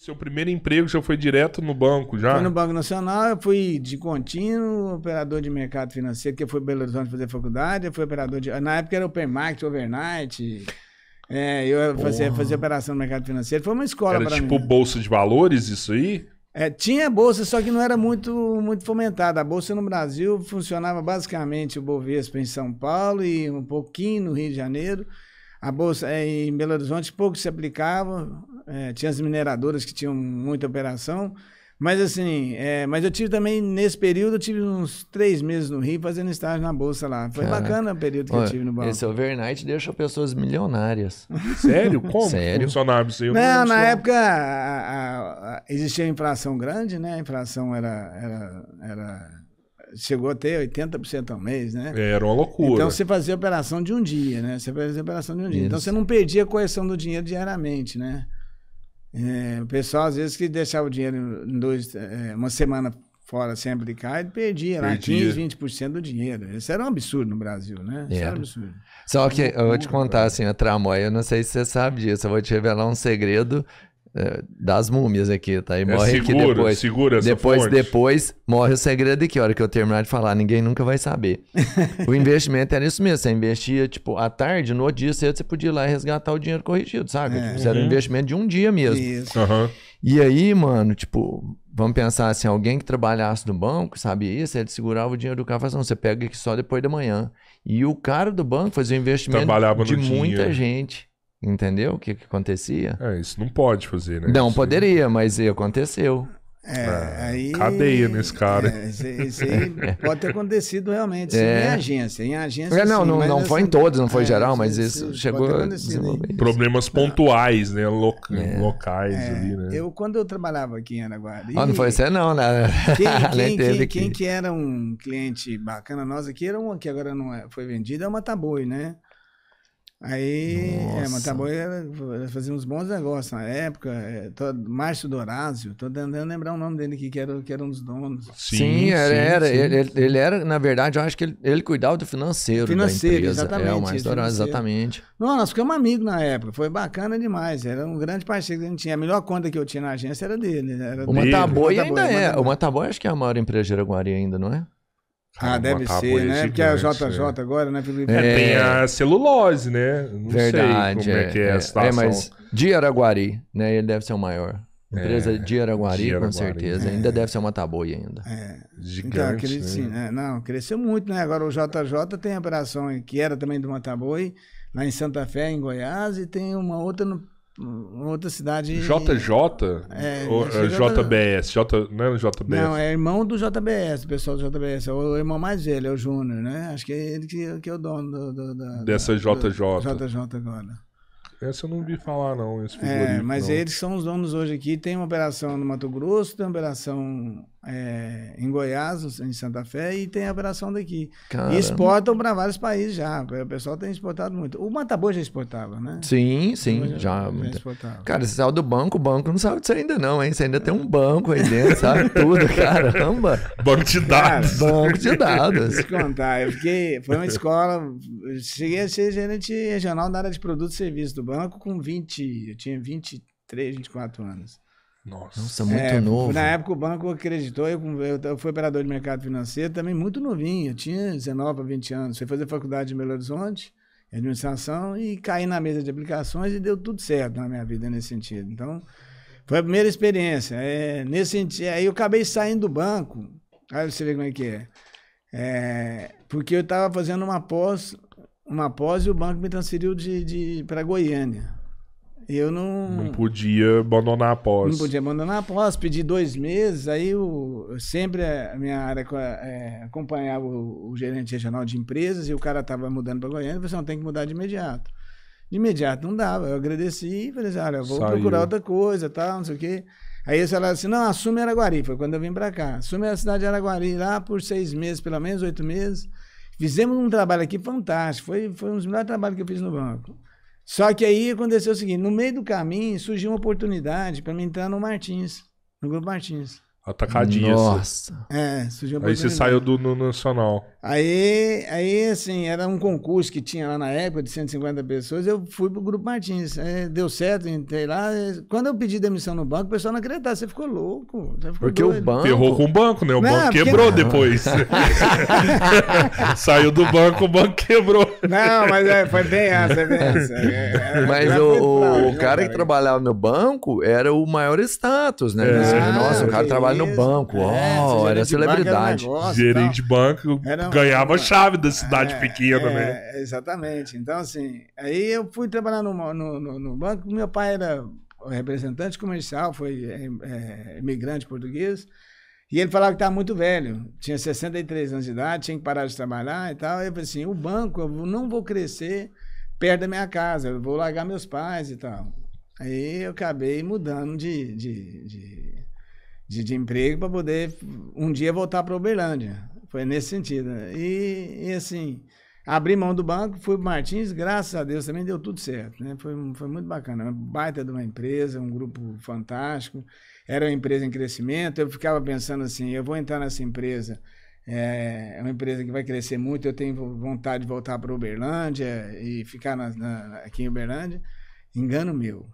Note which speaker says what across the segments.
Speaker 1: Seu primeiro emprego já foi direto no banco, já? Foi no
Speaker 2: Banco Nacional, eu fui de contínuo, operador de mercado financeiro, que eu fui Belo Horizonte fazer faculdade, eu fui operador de... Na época era open market, overnight... É, eu fazia, fazia operação no mercado financeiro. Foi uma escola para tipo mim. tipo bolsa de valores isso aí? É, tinha bolsa, só que não era muito, muito fomentada. A bolsa no Brasil funcionava basicamente o Bovespa em São Paulo e um pouquinho no Rio de Janeiro a bolsa é, em Belo Horizonte pouco se aplicava, é, tinha as mineradoras que tinham muita operação, mas assim, é, mas eu tive também nesse período eu tive uns três meses no Rio fazendo estágio na bolsa lá. Foi Caraca. bacana o período que Olha, eu tive no banco. Esse overnight deixa
Speaker 3: pessoas milionárias. Sério? Como? Sério? só Não, não é na época
Speaker 2: a, a, a, existia inflação grande, né? A inflação era, era, era chegou a ter 80% ao mês, né? É, era uma loucura. Então você fazia operação de um dia, né? Você fazia operação de um dia. Então, Isso. Então você não perdia a correção do dinheiro diariamente, né? É, o pessoal, às vezes, que deixava o dinheiro dois, é, uma semana fora sem aplicar, ele perdia, perdia. lá 15%, 20% do dinheiro. Isso era um absurdo no Brasil, né? Isso era um absurdo. Só que eu vou te
Speaker 3: contar, assim, a tramóia, eu não sei se você sabe disso, eu vou te revelar um segredo é, das múmias aqui, tá? E é morre é, segura, aqui depois. Segura essa depois, fonte. depois morre o segredo aqui. A hora que eu terminar de falar, ninguém nunca vai saber. o investimento era isso mesmo. Você investia, tipo, à tarde, no outro dia cedo, você podia ir lá resgatar o dinheiro corrigido, sabe? É, tipo, uhum. Era um investimento de um dia mesmo. Isso. Uhum. E aí, mano, tipo, vamos pensar assim: alguém que trabalhasse no banco sabia isso, ele segurava o dinheiro do carro e assim, você pega aqui só depois da manhã. E o cara do banco fazia um investimento Trabalhava de muita dia. gente. Entendeu o que, que acontecia? É, isso não pode fazer, né? Não isso poderia, mas aconteceu.
Speaker 1: É, é, aí, cadeia nesse cara. É, isso, aí
Speaker 2: pode ter acontecido realmente. É. Em é agência. Em agência. É, não, sim, não, não foi em assim,
Speaker 3: todos, não foi é, geral, mas
Speaker 1: isso, chegou a Problemas pontuais, né? locais ali, né?
Speaker 2: Eu, quando eu trabalhava aqui em Araguari. Ah, não foi
Speaker 3: você, não, né? Quem, quem, quem, quem,
Speaker 2: que era um cliente bacana nós aqui era um que agora não é, foi vendido, é uma Mataboi, né? Aí, é, tá Nossa. é, Mataboy fazia uns bons negócios na época. É, todo, Márcio Dorazio, tô tentando lembrar o nome dele aqui, que era, que era um dos donos. Sim, sim era. Sim, era sim. Ele, ele,
Speaker 3: era, na verdade, eu acho que ele, ele cuidava do financeiro. Financeiro, da empresa. exatamente. É, o Márcio Dorásio, exatamente.
Speaker 2: Não, nós ficamos amigos na época, foi bacana demais. Era um grande parceiro que a gente tinha. A melhor conta que eu tinha na agência era dele. Né? Era o Mataboy ainda é.
Speaker 3: O acho que é a maior empresa de Araguari ainda, não é?
Speaker 2: Ah, deve ser, né? Porque é a JJ é. Né? agora, né, Felipe? É. é, tem
Speaker 3: a celulose, né?
Speaker 1: Não Verdade, sei como é, que é, é a é, situação. É, mas
Speaker 3: de Araguari, né? Ele deve ser o maior. Empresa é, de Araguari, de Araguari, com certeza. É. Ainda deve ser uma taboia ainda. É. Gigante, então, acredito, né? sim,
Speaker 2: né? Não, cresceu muito, né? Agora o JJ tem a operação que era também de uma taboi, lá em Santa Fé, em Goiás, e tem uma outra no uma outra cidade. JJ? É, é, é JBS?
Speaker 1: J, não é o JBS? Não,
Speaker 2: é irmão do JBS, pessoal do JBS. É o irmão mais velho, é o Júnior, né? Acho que é ele que, que é o dono do, do, do, dessa JJ. JJ agora. Essa eu não vi falar, não, esse É, mas não. eles são os donos hoje aqui. Tem uma operação no Mato Grosso, tem uma operação é, em Goiás, em Santa Fé, e tem a operação daqui. Caramba. E exportam para vários países já. O pessoal tem exportado muito. O Matabor já exportava, né?
Speaker 3: Sim, sim, já. já, já exportava. Cara, você saiu do banco, o banco não sabe disso ainda, não, hein? Você ainda tem um banco aí dentro, sabe? Tudo, caramba. Banco de dados. Cara, banco de dados. Vou te contar, eu fiquei. Foi uma
Speaker 2: escola. Cheguei a ser gerente regional da área de produtos e serviços do banco com 20. Eu tinha 23, 24 anos. Nossa, Nossa muito é, novo. Na época o banco acreditou, eu, eu, fui operador de mercado financeiro também muito novinho, eu tinha 19 para 20 anos. Fui fazer faculdade em Belo Horizonte, administração, e caí na mesa de aplicações e deu tudo certo na minha vida nesse sentido. Então, foi a primeira experiência. É, nesse sentido, aí eu acabei saindo do banco, aí você vê como é que é. é porque eu estava fazendo uma pós, uma pós e o banco me transferiu de, de para Goiânia. Eu não. Não
Speaker 1: podia abandonar após. Não podia
Speaker 2: abandonar após, pedi dois meses. Aí eu, sempre a minha área é, acompanhava o, o, gerente regional de empresas e o cara estava mudando para Goiânia você assim, não tem que mudar de imediato. De imediato não dava. Eu agradeci e falei assim: olha, vou Saiu. procurar outra coisa, tal, não sei o quê. Aí eles falaram assim: não, assume Araguari. Foi quando eu vim para cá. Assume a cidade de Araguari lá por seis meses, pelo menos oito meses. Fizemos um trabalho aqui fantástico. Foi, foi um dos melhores trabalhos que eu fiz no banco. Só que aí aconteceu o seguinte: no meio do caminho surgiu uma oportunidade para mim entrar no Martins, no Grupo Martins. Atacadinha. Assim. Nossa. É, Aí você saiu do no Nacional. Aí, aí, assim, era um concurso que tinha lá na época de 150 pessoas. Eu fui pro Grupo Martins. É, deu certo, entrei lá. É, quando eu pedi demissão no banco, o pessoal não acreditava. Você ficou louco. Você ficou porque doido. o banco. Ferrou com
Speaker 1: o banco, né? O não, banco quebrou depois.
Speaker 3: saiu do banco, o banco
Speaker 2: quebrou. Não, mas é, foi bem essa, é bem essa.
Speaker 3: É, é, é mas o, o, o, cara que trabalhava no banco era o maior status, né? Nossa, o cara ah, trabalhava trabalho no banco. É, oh, era celebridade. Banco era negócio, gerente de
Speaker 1: banco era, ganhava chave da cidade é, pequena, é,
Speaker 2: né? Exatamente. Então, assim, aí eu fui trabalhar no, no, no, no banco. Meu pai era representante comercial, foi é, é imigrante português. E ele falava que estava muito velho, tinha 63 anos de idade, tinha que parar de trabalhar e tal. Eu falei assim: o banco, eu não vou crescer perto da minha casa, eu vou largar meus pais e tal. Aí eu acabei mudando de, de, de de, de emprego para poder um dia voltar para Uberlândia. Foi nesse sentido. E, e, assim, abri mão do banco, fui para Martins, graças a Deus também deu tudo certo. Né? Foi, foi muito bacana. Uma baita de uma empresa, um grupo fantástico. Era uma empresa em crescimento. Eu ficava pensando assim: eu vou entrar nessa empresa. Eh, é uma empresa que vai crescer muito. Eu tenho vontade de voltar para Uberlândia e ficar na, na, aqui em Uberlândia. Engano meu.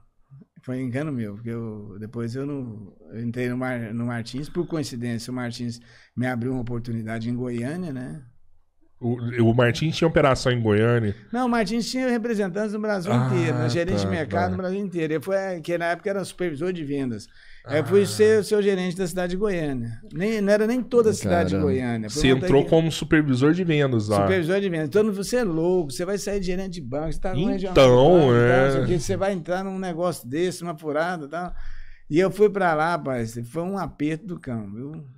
Speaker 2: Foi um engano meu, porque eu, depois eu, não, eu entrei no, Mar, no Martins, por coincidência, o Martins me abriu uma oportunidade em Goiânia, né?
Speaker 1: O, o Martins tinha operação em Goiânia?
Speaker 2: Não, o Martins tinha representantes no Brasil ah, inteiro, né? gerente tá, de mercado tá. no Brasil inteiro. Ele foi, que na época era supervisor de vendas. Ah. Eu fui ah. ser o seu gerente da cidade de Goiânia. Nem, não era nem toda a cidade Caramba. de Goiânia. Você entrou que...
Speaker 1: como supervisor de vendas lá. Supervisor
Speaker 2: de vendas. Então, você é louco, você vai sair de gerente de banco, você tá com Então, é. Banco, tá, você vai entrar num negócio desse, uma furada e tal. E eu fui para lá, rapaz. Foi um aperto do cão, viu?